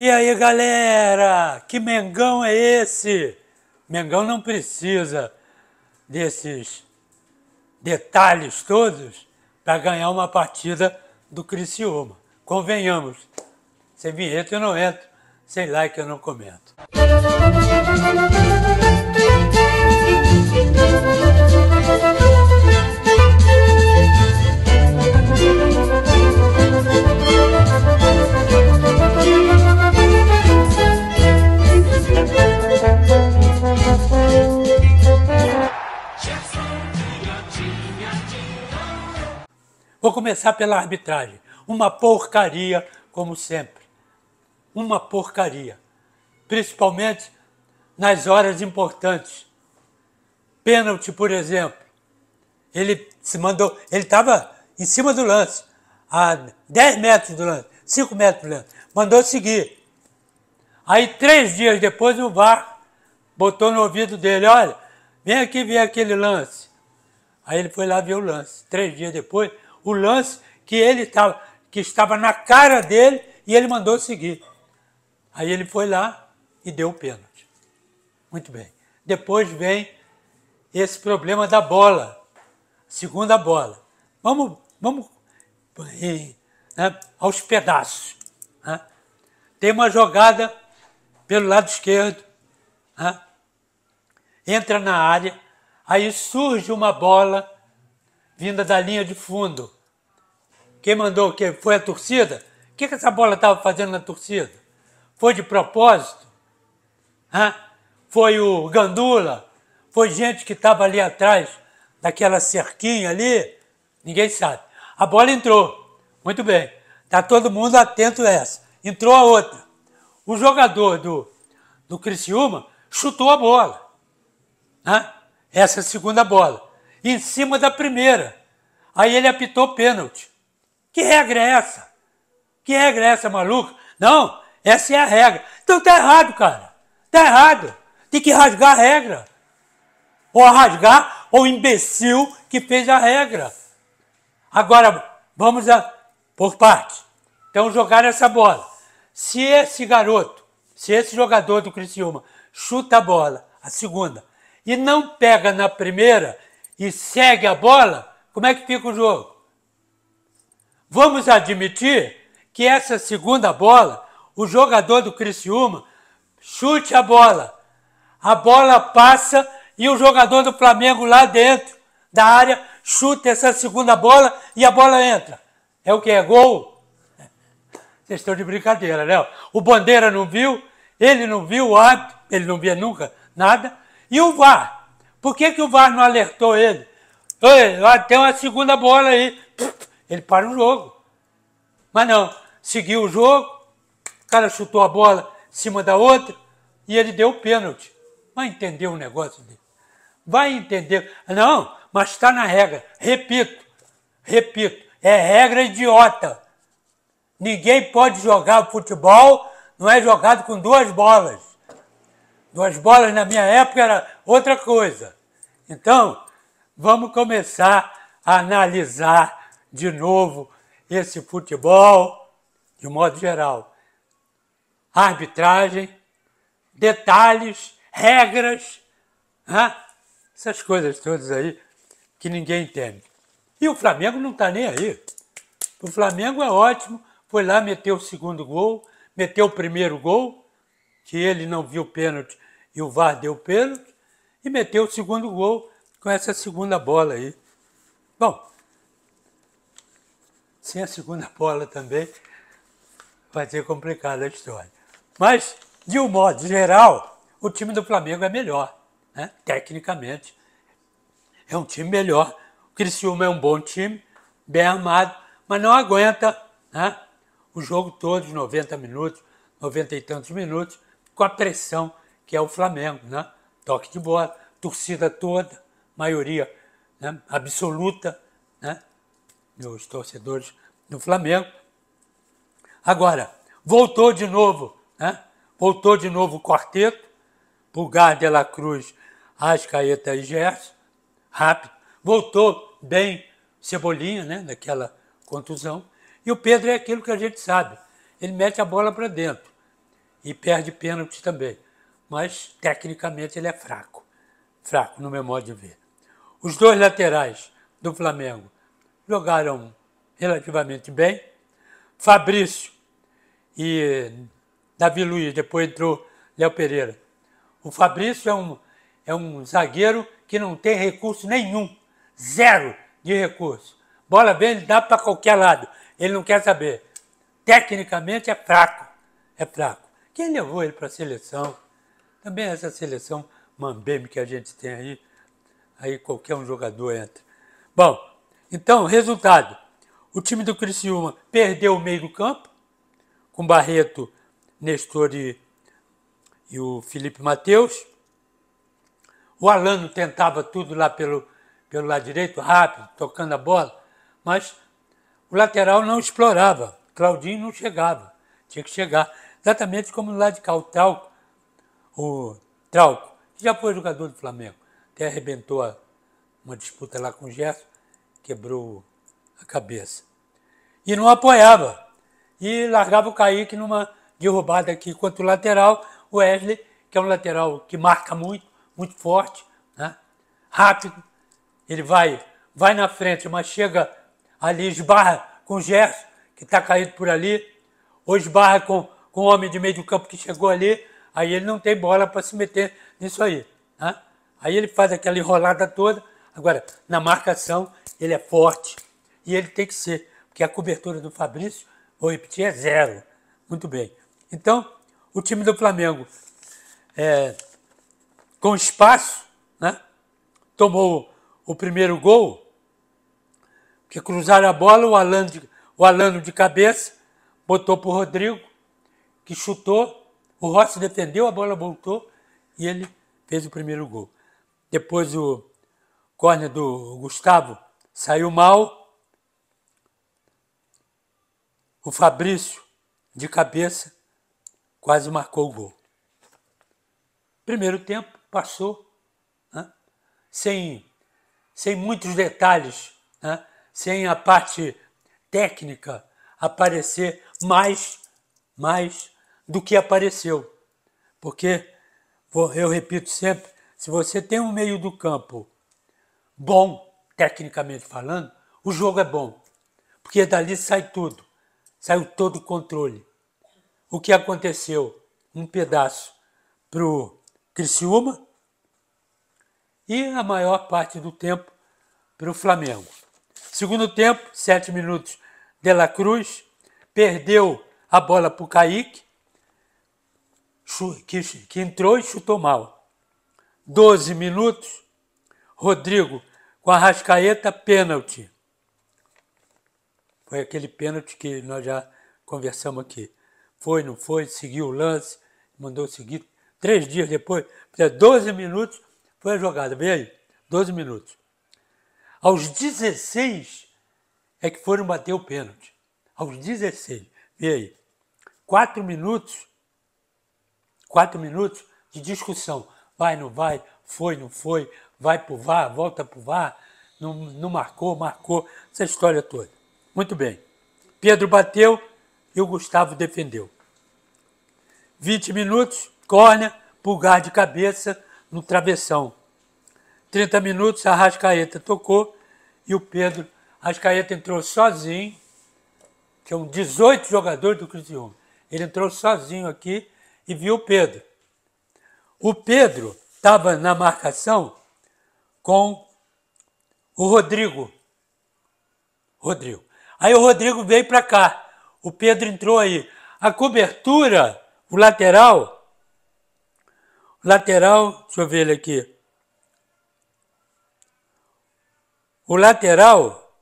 E aí galera, que Mengão é esse? Mengão não precisa desses detalhes todos para ganhar uma partida do Criciúma. Convenhamos, sem vinheta eu não entro, sem like eu não comento. começar pela arbitragem. Uma porcaria, como sempre. Uma porcaria. Principalmente nas horas importantes. Pênalti, por exemplo. Ele se mandou. Ele estava em cima do lance, a 10 metros do lance, 5 metros do lance. Mandou seguir. Aí, três dias depois, o VAR botou no ouvido dele: olha, vem aqui ver aquele lance. Aí ele foi lá ver o lance. Três dias depois, o lance que ele tava, tá, que estava na cara dele e ele mandou seguir. Aí ele foi lá e deu o pênalti. Muito bem. Depois vem esse problema da bola, segunda bola. Vamos, vamos e, né, aos pedaços. Né? Tem uma jogada pelo lado esquerdo, né? entra na área, aí surge uma bola vinda da linha de fundo. Quem mandou o quê? Foi a torcida? O que, que essa bola estava fazendo na torcida? Foi de propósito? Hã? Foi o Gandula? Foi gente que estava ali atrás daquela cerquinha ali? Ninguém sabe. A bola entrou. Muito bem. Está todo mundo atento a essa. Entrou a outra. O jogador do, do Criciúma chutou a bola. Essa é segunda bola. Em cima da primeira. Aí ele apitou pênalti. Que regra é essa? Que regra é essa, maluca? Não, essa é a regra. Então tá errado, cara. Tá errado. Tem que rasgar a regra. Ou rasgar ou imbecil que fez a regra. Agora, vamos a, por parte. Então jogar essa bola. Se esse garoto, se esse jogador do Criciúma chuta a bola, a segunda, e não pega na primeira e segue a bola, como é que fica o jogo? Vamos admitir que essa segunda bola, o jogador do Criciúma chute a bola. A bola passa e o jogador do Flamengo lá dentro da área chuta essa segunda bola e a bola entra. É o que? É gol? Vocês estão de brincadeira, né? O Bandeira não viu, ele não viu o árbitro, ele não via nunca nada. E o VAR? Por que, que o VAR não alertou ele? Ei, tem uma segunda bola aí. Ele para o jogo. Mas não, seguiu o jogo, o cara chutou a bola em cima da outra e ele deu o pênalti. Vai entender um negócio dele. Vai entender. Não, mas está na regra. Repito, repito, é regra idiota. Ninguém pode jogar futebol, não é jogado com duas bolas. Duas bolas na minha época era outra coisa. Então, vamos começar a analisar de novo esse futebol, de modo geral. Arbitragem, detalhes, regras, né? essas coisas todas aí que ninguém entende. E o Flamengo não está nem aí. O Flamengo é ótimo, foi lá, meteu o segundo gol, meteu o primeiro gol, que ele não viu pênalti e o VAR deu pênalti, e meteu o segundo gol com essa segunda bola aí. Bom, sem a segunda bola também vai ter complicada a história. Mas, de um modo geral, o time do Flamengo é melhor, né? tecnicamente. É um time melhor. O Criciúma é um bom time, bem armado, mas não aguenta né? o jogo todo, de 90 minutos, 90 e tantos minutos, com a pressão que é o Flamengo. Né? Toque de bola, torcida toda, maioria né? absoluta né? os torcedores do Flamengo. Agora, voltou de novo, né? voltou de novo o quarteto, Pulgar de la Cruz, Ascaeta e Gerson, rápido. Voltou bem Cebolinha, né? daquela contusão. E o Pedro é aquilo que a gente sabe, ele mete a bola para dentro e perde pênalti também. Mas, tecnicamente, ele é fraco. Fraco, no meu modo de ver. Os dois laterais do Flamengo, jogaram relativamente bem. Fabrício e eh, Davi Luiz, depois entrou Léo Pereira. O Fabrício é um, é um zagueiro que não tem recurso nenhum, zero de recurso. Bola bem, ele dá para qualquer lado, ele não quer saber. Tecnicamente é fraco, é fraco. Quem levou ele para a seleção? Também é essa seleção mambeme que a gente tem aí, aí qualquer um jogador entra. Bom, então, resultado: o time do Criciúma perdeu o meio do campo, com Barreto, Nestor e, e o Felipe Mateus. O Alano tentava tudo lá pelo, pelo lado direito, rápido, tocando a bola, mas o lateral não explorava. Claudinho não chegava, tinha que chegar. Exatamente como lá de cá, o Trauco, o Trauco, que já foi jogador do Flamengo, até arrebentou uma disputa lá com o Gerson quebrou a cabeça. E não apoiava. E largava o Kaique numa derrubada aqui contra o lateral. O Wesley, que é um lateral que marca muito, muito forte, né? rápido. Ele vai, vai na frente, mas chega ali, esbarra com o Gerson, que está caído por ali. Ou esbarra com, com o homem de meio do campo que chegou ali. Aí ele não tem bola para se meter nisso aí. Né? Aí ele faz aquela enrolada toda Agora, na marcação, ele é forte e ele tem que ser, porque a cobertura do Fabrício, vou repetir, é zero. Muito bem. Então, o time do Flamengo, é, com espaço, né, tomou o primeiro gol, que cruzaram a bola, o Alano de, o Alano de cabeça, botou para o Rodrigo, que chutou, o Rossi defendeu, a bola voltou e ele fez o primeiro gol. Depois o córnea do Gustavo saiu mal. O Fabrício, de cabeça, quase marcou o gol. Primeiro tempo passou né? sem, sem muitos detalhes, né? sem a parte técnica aparecer mais, mais do que apareceu. Porque, eu repito sempre, se você tem um meio do campo bom, tecnicamente falando, o jogo é bom. Porque dali sai tudo. Saiu todo o controle. O que aconteceu? Um pedaço para o Criciúma e a maior parte do tempo para o Flamengo. Segundo tempo, sete minutos, De La Cruz perdeu a bola para o Kaique, que, que entrou e chutou mal. Doze minutos, Rodrigo com a Rascaeta pênalti. Foi aquele pênalti que nós já conversamos aqui. Foi, não foi, seguiu o lance, mandou seguir. Três dias depois, 12 é, minutos, foi a jogada. Vê aí, 12 minutos. Aos 16 é que foram bater o pênalti. Aos 16. Vê aí. Quatro minutos, quatro minutos de discussão. Vai, não vai, foi, não foi, vai pro VAR, volta pro VAR, não, não marcou, marcou, essa história toda. Muito bem. Pedro bateu e o Gustavo defendeu. 20 minutos, córnea, pulgar de cabeça no travessão. 30 minutos, a Rascaeta tocou e o Pedro, a Rascaeta entrou sozinho, que é um 18 jogadores do Cruzeiro. Ele entrou sozinho aqui e viu o Pedro. O Pedro estava na marcação com o Rodrigo. Rodrigo. Aí o Rodrigo veio para cá. O Pedro entrou aí. A cobertura, o lateral, lateral, deixa eu ver ele aqui. O lateral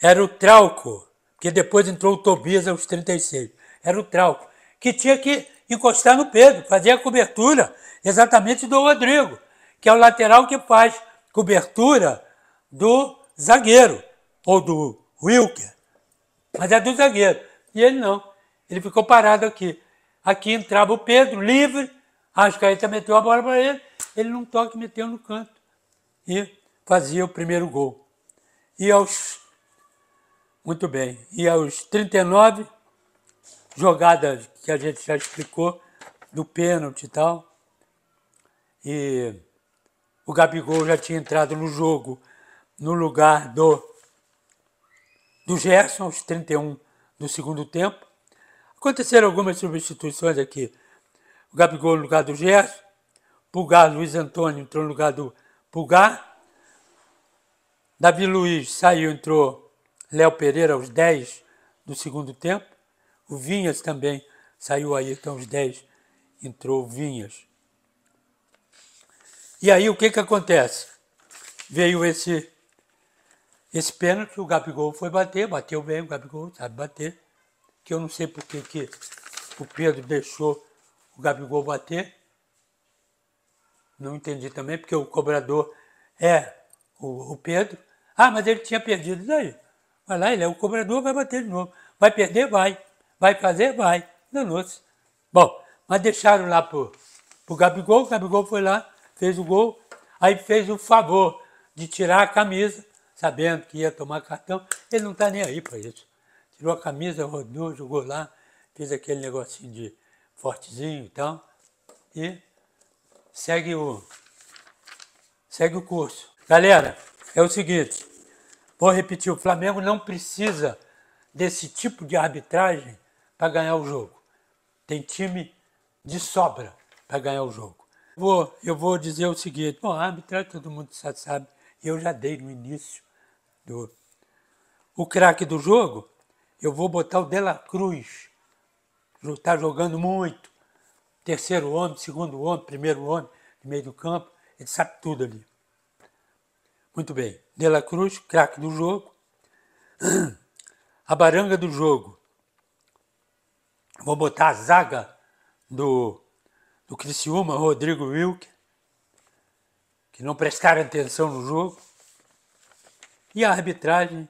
era o Trauco, que depois entrou o Tobias aos 36. Era o Trauco, que tinha que encostar no Pedro, fazer a cobertura exatamente do Rodrigo, que é o lateral que faz cobertura do zagueiro, ou do Wilker. Mas é do zagueiro. E ele não. Ele ficou parado aqui. Aqui entrava o Pedro, livre, acho que também meteu a bola para ele, ele não toca, meteu no canto. E fazia o primeiro gol. E aos. Muito bem. E aos 39, jogada que a gente já explicou, do pênalti e tal. E o Gabigol já tinha entrado no jogo no lugar do, do Gerson, aos 31 do segundo tempo. Aconteceram algumas substituições aqui. O Gabigol no lugar do Gerson, Pulgar Luiz Antônio entrou no lugar do Pulgar, Davi Luiz saiu, entrou Léo Pereira aos 10 do segundo tempo. O Vinhas também saiu aí, então os 10 entrou Vinhas. E aí o que que acontece? Veio esse esse pênalti, o Gabigol foi bater, bateu bem, o Gabigol sabe bater, que eu não sei por que que o Pedro deixou o Gabigol bater. Não entendi também, porque o cobrador é o, o Pedro. Ah, mas ele tinha perdido daí. Vai lá, ele é o cobrador, vai bater de novo. Vai perder? Vai. Vai fazer? Vai. Danou-se. Bom, mas deixaram lá pro, pro Gabigol, o Gabigol foi lá, fez o gol, aí fez o favor de tirar a camisa, sabendo que ia tomar cartão. Ele não está nem aí para isso. Tirou a camisa, rodou, jogou lá, fez aquele negocinho de fortezinho e tal. E segue o, segue o curso. Galera, é o seguinte, vou repetir, o Flamengo não precisa desse tipo de arbitragem para ganhar o jogo. Tem time de sobra para ganhar o jogo. Vou, eu vou dizer o seguinte, bom, a arbitragem todo mundo já sabe, eu já dei no início do... O craque do jogo, eu vou botar o Dela Cruz, está jogando muito, terceiro homem, segundo homem, primeiro homem, de meio do campo, ele sabe tudo ali. Muito bem, Dela Cruz, craque do jogo. A baranga do jogo, Vou botar a zaga do, do Criciúma, Rodrigo Wilk, que não prestaram atenção no jogo. E a arbitragem,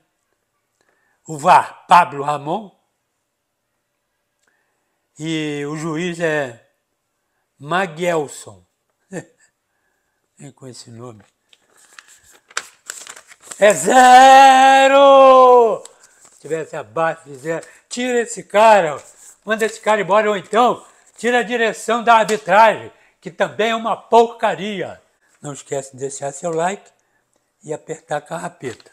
o VAR Pablo Ramon. E o juiz é Maguelson. Nem com esse nome. É zero! Se tivesse abaixo de zero, tira esse cara! manda esse cara embora, ou então tira a direção da arbitragem, que também é uma porcaria. Não esquece de deixar seu like e apertar a carrapeta.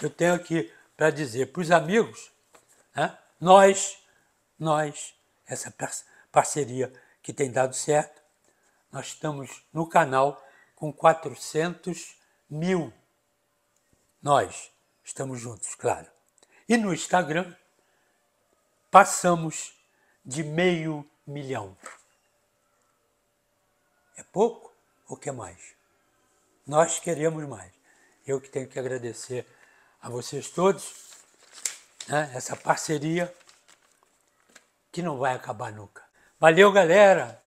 Eu tenho aqui para dizer para os amigos, né, nós, nós, essa parceria que tem dado certo, nós estamos no canal com 400 mil. Nós estamos juntos, claro. E no Instagram, passamos de meio milhão. É pouco ou quer mais? Nós queremos mais. Eu que tenho que agradecer a vocês todos né, essa parceria que não vai acabar nunca. Valeu, galera!